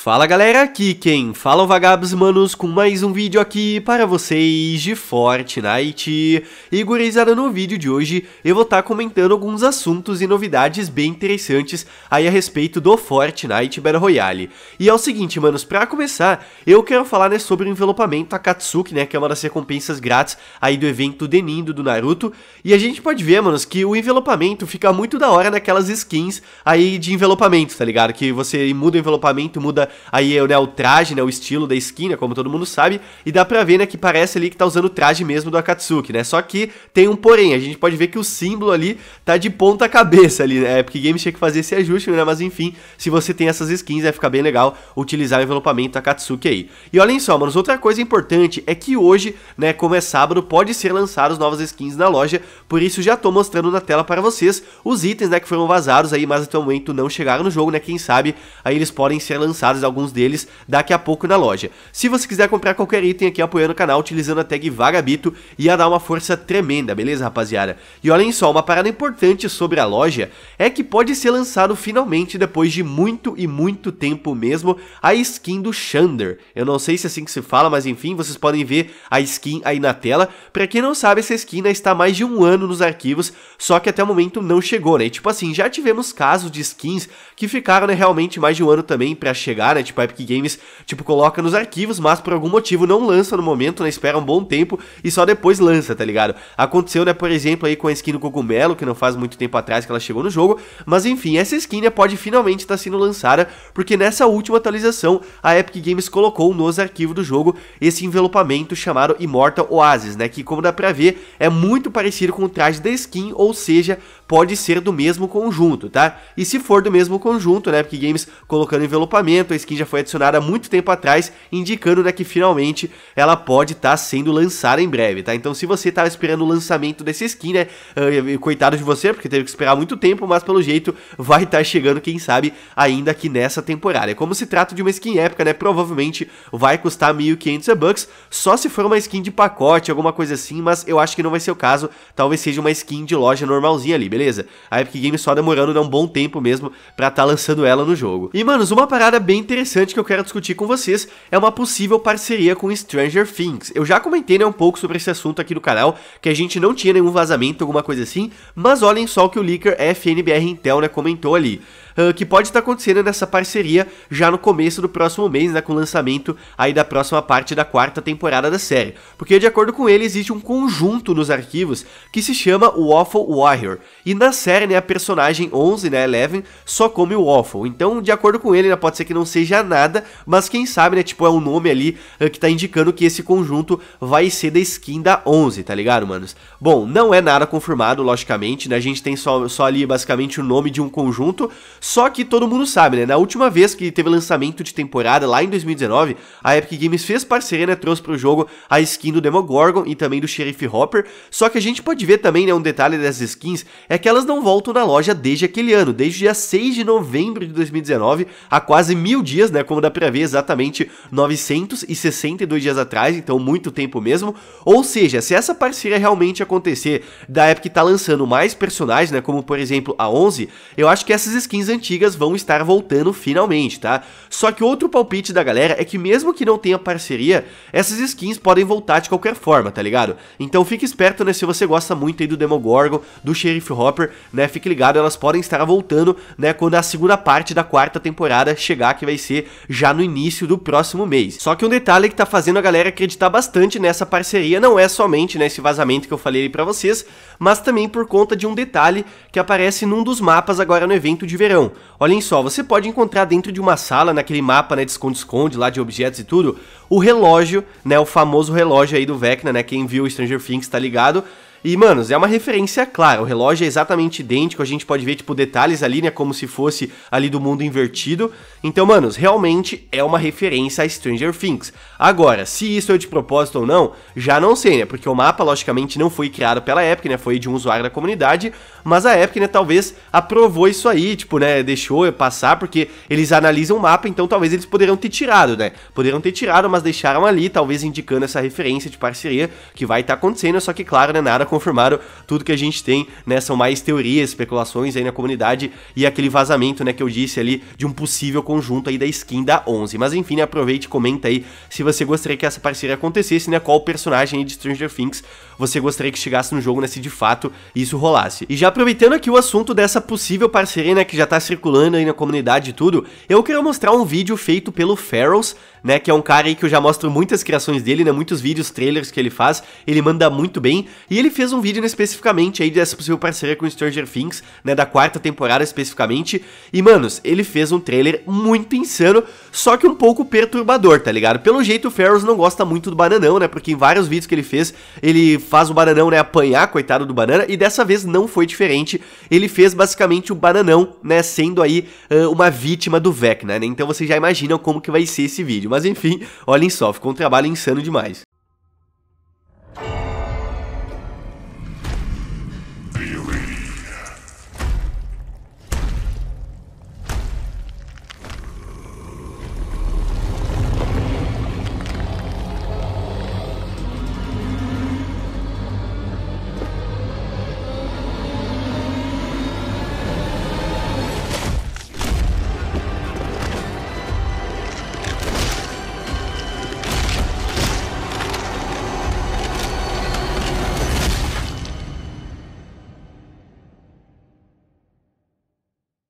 Fala galera, aqui quem fala é o Vagabos Manos com mais um vídeo aqui para vocês de Fortnite. E gurizada, no vídeo de hoje eu vou estar tá comentando alguns assuntos e novidades bem interessantes aí a respeito do Fortnite Battle Royale. E é o seguinte, manos, para começar, eu quero falar né, sobre o envelopamento Akatsuki, né, que é uma das recompensas grátis aí do evento Denindo do Naruto. E a gente pode ver, manos, que o envelopamento fica muito da hora naquelas skins aí de envelopamento, tá ligado? Que você muda o envelopamento, muda Aí, é, né, o traje, né, o estilo da skin, né, como todo mundo sabe. E dá pra ver, né, que parece ali que tá usando o traje mesmo do Akatsuki, né? Só que tem um porém, a gente pode ver que o símbolo ali tá de ponta cabeça ali, né? É, porque Games tinha que fazer esse ajuste, né? Mas enfim, se você tem essas skins, vai ficar bem legal utilizar o envelopamento Akatsuki aí. E olhem só, manos, outra coisa importante é que hoje, né, como é sábado, pode ser lançados novas skins na loja, por isso já tô mostrando na tela para vocês os itens, né, que foram vazados aí, mas até o momento não chegaram no jogo, né? Quem sabe aí eles podem ser lançados alguns deles daqui a pouco na loja. Se você quiser comprar qualquer item aqui apoiando o canal utilizando a tag Vagabito, ia dar uma força tremenda, beleza rapaziada? E olhem só, uma parada importante sobre a loja é que pode ser lançado finalmente depois de muito e muito tempo mesmo a skin do Xander. Eu não sei se é assim que se fala, mas enfim, vocês podem ver a skin aí na tela. Pra quem não sabe, essa skin né, está há mais de um ano nos arquivos, só que até o momento não chegou, né? E, tipo assim, já tivemos casos de skins que ficaram né, realmente mais de um ano também pra chegar pegar, né? Tipo, a Epic Games, tipo, coloca nos arquivos, mas por algum motivo não lança no momento, né? Espera um bom tempo e só depois lança, tá ligado? Aconteceu, né, por exemplo, aí com a skin do Cogumelo, que não faz muito tempo atrás que ela chegou no jogo, mas enfim, essa skin, né, pode finalmente estar tá sendo lançada, porque nessa última atualização, a Epic Games colocou nos arquivos do jogo esse envelopamento chamado Immortal Oasis, né? Que, como dá pra ver, é muito parecido com o traje da skin, ou seja, pode ser do mesmo conjunto, tá? E se for do mesmo conjunto, né, Porque Games colocando envelopamento, a skin já foi adicionada há muito tempo atrás, indicando né, que finalmente ela pode estar tá sendo lançada em breve, tá? Então se você estava esperando o lançamento dessa skin, né, ah, coitado de você, porque teve que esperar muito tempo, mas pelo jeito vai estar tá chegando, quem sabe, ainda aqui nessa temporada. Como se trata de uma skin épica, né, provavelmente vai custar 1.500 bucks, só se for uma skin de pacote, alguma coisa assim, mas eu acho que não vai ser o caso, talvez seja uma skin de loja normalzinha ali, beleza? beleza? A Epic Games só demorando um bom tempo mesmo pra tá lançando ela no jogo. E, manos, uma parada bem interessante que eu quero discutir com vocês é uma possível parceria com Stranger Things. Eu já comentei, né, um pouco sobre esse assunto aqui no canal, que a gente não tinha nenhum vazamento, alguma coisa assim, mas olhem só o que o leaker FNBR Intel, né, comentou ali. Ah, que pode estar acontecendo nessa parceria já no começo do próximo mês, né, com o lançamento aí da próxima parte da quarta temporada da série. Porque de acordo com ele, existe um conjunto nos arquivos que se chama Waffle Warrior. E na série, né, a personagem 11, né, Eleven, só come o waffle. Então, de acordo com ele, né, pode ser que não seja nada, mas quem sabe, né, tipo, é um nome ali uh, que tá indicando que esse conjunto vai ser da skin da 11, tá ligado, manos? Bom, não é nada confirmado, logicamente, né, a gente tem só, só ali basicamente o nome de um conjunto, só que todo mundo sabe, né? Na última vez que teve lançamento de temporada, lá em 2019, a Epic Games fez parceria, né? Trouxe pro jogo a skin do Demogorgon e também do Sheriff Hopper. Só que a gente pode ver também, né? Um detalhe dessas skins é que elas não voltam na loja desde aquele ano, desde o dia 6 de novembro de 2019, há quase mil dias, né? Como dá pra ver exatamente 962 dias atrás, então muito tempo mesmo. Ou seja, se essa parceria realmente acontecer, da Epic tá lançando mais personagens, né? Como por exemplo a 11, eu acho que essas skins antigas vão estar voltando finalmente, tá? Só que outro palpite da galera é que mesmo que não tenha parceria, essas skins podem voltar de qualquer forma, tá ligado? Então fique esperto, né, se você gosta muito aí do Demogorgon, do Sheriff Hopper, né, fique ligado, elas podem estar voltando, né, quando a segunda parte da quarta temporada chegar, que vai ser já no início do próximo mês. Só que um detalhe que tá fazendo a galera acreditar bastante nessa parceria não é somente, né, esse vazamento que eu falei aí pra vocês, mas também por conta de um detalhe que aparece num dos mapas agora no evento de verão, olhem só, você pode encontrar dentro de uma sala, naquele mapa né, de esconde-esconde lá de objetos e tudo, o relógio, né, o famoso relógio aí do Vecna, né, quem viu Stranger Things tá ligado, e, manos é uma referência clara. O relógio é exatamente idêntico, a gente pode ver, tipo, detalhes ali, né? Como se fosse ali do mundo invertido. Então, manos, realmente é uma referência a Stranger Things. Agora, se isso é de propósito ou não, já não sei, né? Porque o mapa, logicamente, não foi criado pela Epic, né? Foi de um usuário da comunidade. Mas a Epic, né, talvez aprovou isso aí, tipo, né? Deixou passar, porque eles analisam o mapa, então talvez eles poderiam ter tirado, né? Poderiam ter tirado, mas deixaram ali, talvez indicando essa referência de parceria que vai estar tá acontecendo. Só que, claro, né? Nada confirmaram tudo que a gente tem, né? São mais teorias, especulações aí na comunidade e aquele vazamento, né, que eu disse ali de um possível conjunto aí da skin da 11. Mas enfim, né, aproveite e comenta aí se você gostaria que essa parceria acontecesse, né? Qual personagem de Stranger Things você gostaria que chegasse no jogo, né, se de fato isso rolasse. E já aproveitando aqui o assunto dessa possível parceria, né, que já tá circulando aí na comunidade e tudo, eu quero mostrar um vídeo feito pelo Ferals, né, que é um cara aí que eu já mostro muitas criações dele, né, muitos vídeos, trailers que ele faz, ele manda muito bem, e ele fez um vídeo né, especificamente aí dessa possível parceria com Stranger Things, né, da quarta temporada especificamente, e manos, ele fez um trailer muito insano, só que um pouco perturbador, tá ligado? Pelo jeito o Ferros não gosta muito do Bananão, né, porque em vários vídeos que ele fez, ele faz o Bananão, né, apanhar, coitado do Banana, e dessa vez não foi diferente, ele fez basicamente o Bananão, né, sendo aí uh, uma vítima do Vecna, né, então vocês já imaginam como que vai ser esse vídeo, mas enfim, olhem só, ficou um trabalho insano demais.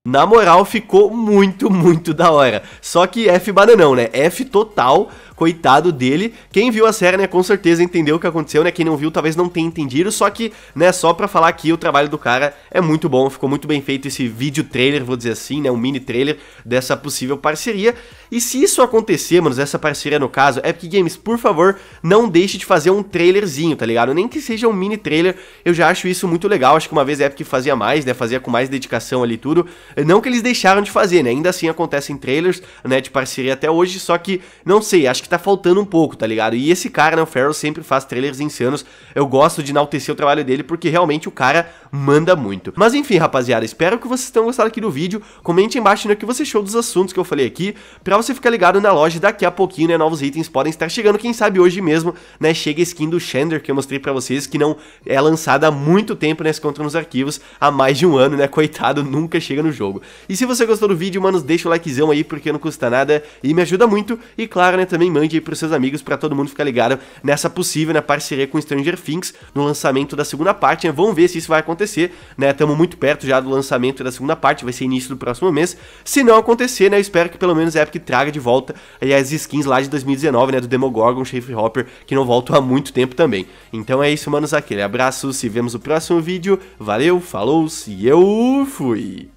Na moral, ficou muito, muito da hora. Só que F bananão, né? F total, coitado dele. Quem viu a série, né, com certeza entendeu o que aconteceu, né? Quem não viu, talvez não tenha entendido. Só que, né, só pra falar aqui, o trabalho do cara é muito bom. Ficou muito bem feito esse vídeo trailer, vou dizer assim, né? Um mini trailer dessa possível parceria. E se isso acontecer, mano, essa parceria no caso, Epic Games, por favor, não deixe de fazer um trailerzinho, tá ligado? Nem que seja um mini trailer, eu já acho isso muito legal. Acho que uma vez a Epic fazia mais, né? Fazia com mais dedicação ali tudo. Não que eles deixaram de fazer, né? Ainda assim acontecem trailers, né, de parceria até hoje, só que, não sei, acho que tá faltando um pouco, tá ligado? E esse cara, né, o Farrell, sempre faz trailers insanos. Eu gosto de enaltecer o trabalho dele, porque realmente o cara manda muito. Mas enfim, rapaziada, espero que vocês tenham gostado aqui do vídeo. Comente embaixo né, o que você achou dos assuntos que eu falei aqui, pra você ficar ligado na loja daqui a pouquinho, né? Novos itens podem estar chegando, quem sabe hoje mesmo, né? Chega a skin do Shander que eu mostrei pra vocês, que não é lançada há muito tempo, né? Se encontra nos arquivos há mais de um ano, né? Coitado, nunca chega no jogo jogo. E se você gostou do vídeo, manos, deixa o likezão aí porque não custa nada e me ajuda muito. E claro, né, também mande aí pros seus amigos para todo mundo ficar ligado nessa possível né, parceria com Stranger Things no lançamento da segunda parte, né? Vamos ver se isso vai acontecer, né? Tamo muito perto já do lançamento da segunda parte, vai ser início do próximo mês. Se não acontecer, né, eu espero que pelo menos a Epic traga de volta aí as skins lá de 2019, né, do Demogorgon, Shafe Hopper, que não voltam há muito tempo também. Então é isso, manos, aquele abraço, se vemos no próximo vídeo. Valeu, falou e eu fui!